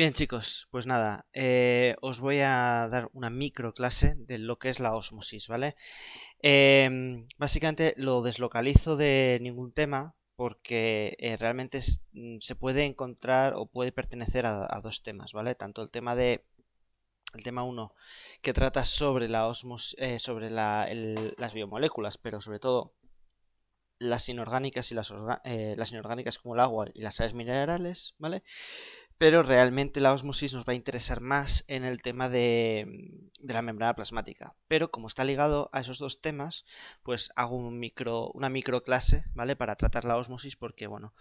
Bien chicos, pues nada, eh, os voy a dar una micro clase de lo que es la osmosis, ¿vale? Em, básicamente lo deslocalizo de ningún tema porque eh, realmente mm, se puede encontrar o puede pertenecer a, dos temas, ¿vale? Tanto el tema de... El tema 1 que trata sobre la osmos, eh, sobre las biomoléculas, pero sobre todo las inorgánicas y las, las inorgánicas como el agua y las sales minerales, ¿vale? pero realmente la osmosis nos va a interesar más en el tema de, la membrana plasmática. Pero como está ligado a esos dos temas, pues hago un micro, una microclase, ¿vale? Para tratar la osmosis porque, bueno,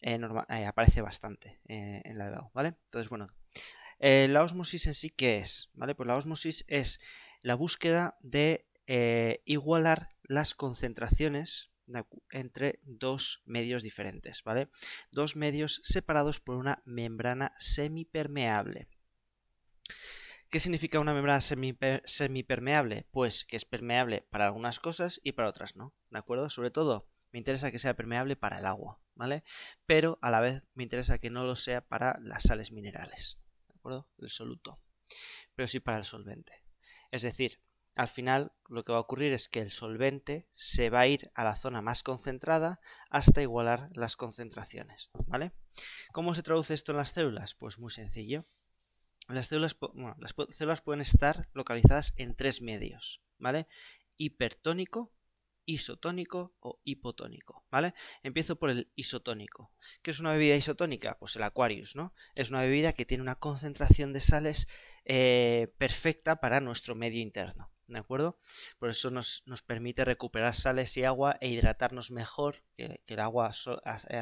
eh, eh, aparece bastante eh, en la edad. ¿vale? Entonces, bueno, la osmosis en sí, ¿qué es? ¿Vale? Pues la osmosis es la búsqueda de igualar las concentraciones entre dos medios diferentes, ¿vale? Dos medios separados por una membrana semipermeable. ¿Qué significa una membrana semipermeable? Pues que es permeable para algunas cosas y para otras no, ¿de acuerdo? Sobre todo, me interesa que sea permeable para el agua, ¿vale? Pero a la vez me interesa que no lo sea para las sales minerales, ¿de acuerdo? El soluto, pero sí para el solvente. Es decir, al final lo que va a ocurrir es que el solvente se va a ir a la zona más concentrada hasta igualar las concentraciones, ¿vale? ¿Cómo se traduce esto en las células? Pues muy sencillo. Las células, pueden estar localizadas en tres medios, ¿vale? Hipertónico, isotónico o hipotónico, ¿vale? Empiezo por el isotónico. ¿Qué es una bebida isotónica? Pues el Aquarius, ¿no? Es una bebida que tiene una concentración de sales eh, perfecta para nuestro medio interno. ¿de acuerdo? Por eso nos, permite recuperar sales y agua e hidratarnos mejor que, el agua,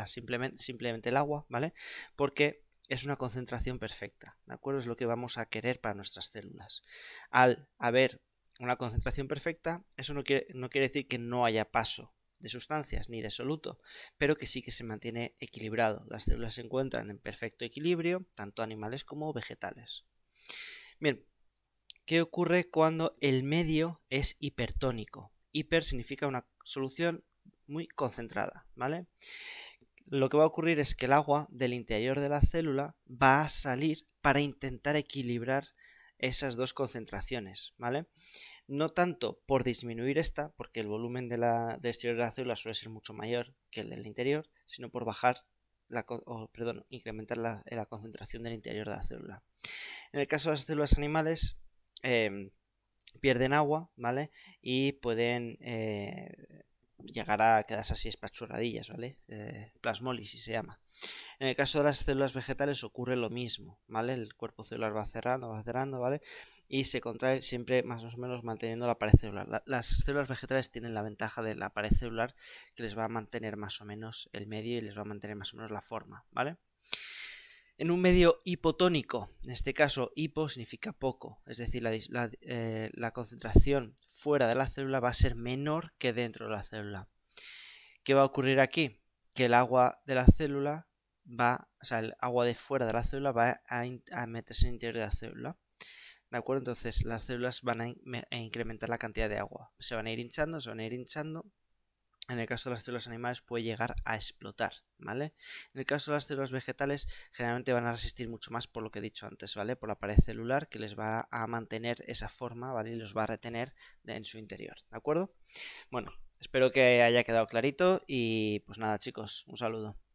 simplemente, simplemente el agua, ¿vale? Porque es una concentración perfecta, ¿de acuerdo? Es lo que vamos a querer para nuestras células. Al haber una concentración perfecta, eso no quiere, no quiere decir que no haya paso de sustancias ni de soluto, pero que sí que se mantiene equilibrado. Las células se encuentran en perfecto equilibrio, tanto animales como vegetales. Bien, ¿Qué ocurre cuando el medio es hipertónico? Hiper significa una solución muy concentrada, ¿vale? Lo que va a ocurrir es que el agua del interior de la célula va a salir para intentar equilibrar esas dos concentraciones, ¿vale? No tanto por disminuir esta, porque el volumen del exterior de la célula suele ser mucho mayor que el del interior, sino por bajar o, perdón, incrementar la concentración del interior de la célula. En el caso de las células animales, Em, pierden agua, ¿vale? Y pueden eh, llegar a quedarse así espachurradillas, ¿vale? Eh, plasmólisis se llama. En el caso de las células vegetales ocurre lo mismo, ¿vale? El cuerpo celular va cerrando, va cerrando, ¿vale? Y se contrae siempre más o menos manteniendo la pared celular. las células vegetales tienen la ventaja de la pared celular que les va a mantener más o menos el medio y les va a mantener más o menos la forma, ¿vale? en un medio hipotónico, en este caso hipo significa poco, es decir, eh, la, concentración fuera de la célula va a ser menor que dentro de la célula. ¿Qué va a ocurrir aquí? Que el agua de la célula va, o sea, el agua de fuera de la célula va a, meterse en el interior de la célula. ¿De acuerdo? Entonces las células van a, a incrementar la cantidad de agua. Se van a ir hinchando, se van a ir hinchando en el caso de las células animales puede llegar a explotar, ¿vale? En el caso de las células vegetales generalmente van a resistir mucho más por lo que he dicho antes, ¿vale? Por la pared celular que les va a mantener esa forma, ¿vale? Y los va a retener en su interior, ¿de acuerdo? Bueno, espero que haya quedado clarito y pues nada chicos, un saludo.